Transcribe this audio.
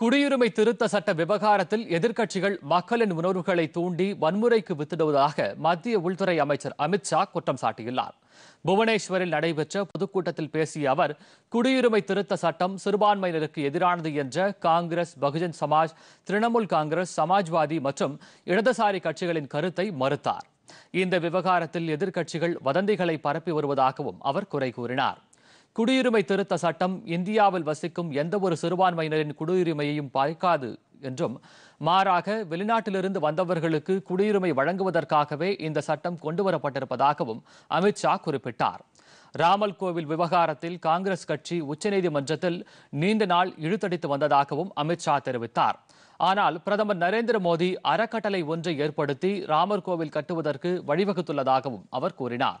குடியுரிமை திருத்த சட்ட விவகாரத்தில் எதிர்க்கட்சிகள் மக்களின் உணர்வுகளை தூண்டி வன்முறைக்கு வித்திடுவதாக மத்திய உள்துறை அமைச்சர் அமித்ஷா குற்றம் சாட்டியுள்ளார் புவனேஸ்வரில் நடைபெற்ற பொதுக்கூட்டத்தில் பேசிய அவர் குடியுரிமை திருத்த சட்டம் சிறுபான்மையினருக்கு எதிரானது என்ற காங்கிரஸ் பகுஜன் சமாஜ் திரிணாமுல் காங்கிரஸ் சமாஜ்வாதி மற்றும் இடதுசாரி கட்சிகளின் கருத்தை மறுத்தார் இந்த விவகாரத்தில் எதிர்க்கட்சிகள் வதந்திகளை பரப்பி வருவதாகவும் அவர் குறை கூறினார் குடியுரிமை திருத்த சட்டம் இந்தியாவில் வசிக்கும் எந்தவொரு சிறுபான்மையினரின் குடியுரிமையையும் பாதிக்காது என்றும் மாறாக வெளிநாட்டிலிருந்து வந்தவர்களுக்கு குடியுரிமை வழங்குவதற்காகவே இந்த சட்டம் கொண்டுவரப்பட்டிருப்பதாகவும் அமித்ஷா குறிப்பிட்டார் ராமல் கோவில் விவகாரத்தில் காங்கிரஸ் கட்சி உச்சநீதிமன்றத்தில் நீண்ட நாள் இழுத்தடித்து வந்ததாகவும் அமித்ஷா தெரிவித்தார் ஆனால் பிரதமர் நரேந்திர மோடி அறக்கட்டளை ஒன்றை ஏற்படுத்தி ராமர் கோவில் கட்டுவதற்கு வழிவகுத்துள்ளதாகவும் அவர் கூறினார்